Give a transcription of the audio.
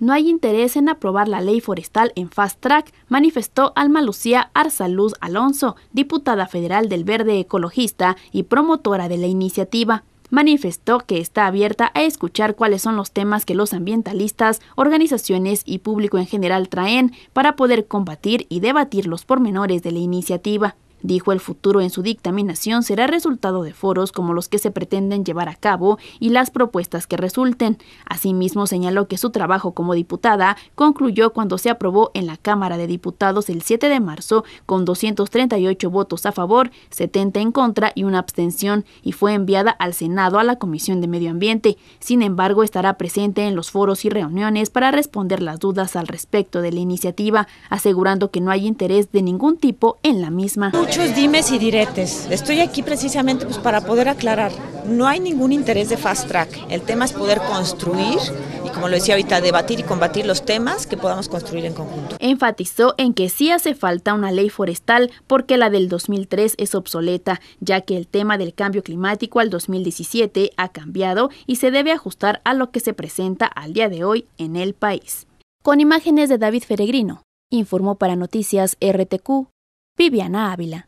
No hay interés en aprobar la ley forestal en fast track, manifestó Alma Lucía Arzaluz Alonso, diputada federal del Verde Ecologista y promotora de la iniciativa. Manifestó que está abierta a escuchar cuáles son los temas que los ambientalistas, organizaciones y público en general traen para poder combatir y debatir los pormenores de la iniciativa. Dijo el futuro en su dictaminación será resultado de foros como los que se pretenden llevar a cabo y las propuestas que resulten. Asimismo, señaló que su trabajo como diputada concluyó cuando se aprobó en la Cámara de Diputados el 7 de marzo con 238 votos a favor, 70 en contra y una abstención y fue enviada al Senado a la Comisión de Medio Ambiente. Sin embargo, estará presente en los foros y reuniones para responder las dudas al respecto de la iniciativa, asegurando que no hay interés de ningún tipo en la misma muchos dimes y diretes. Estoy aquí precisamente pues, para poder aclarar. No hay ningún interés de fast track. El tema es poder construir y, como lo decía ahorita, debatir y combatir los temas que podamos construir en conjunto. Enfatizó en que sí hace falta una ley forestal porque la del 2003 es obsoleta, ya que el tema del cambio climático al 2017 ha cambiado y se debe ajustar a lo que se presenta al día de hoy en el país. Con imágenes de David Feregrino, informó para Noticias RTQ Viviana Ávila.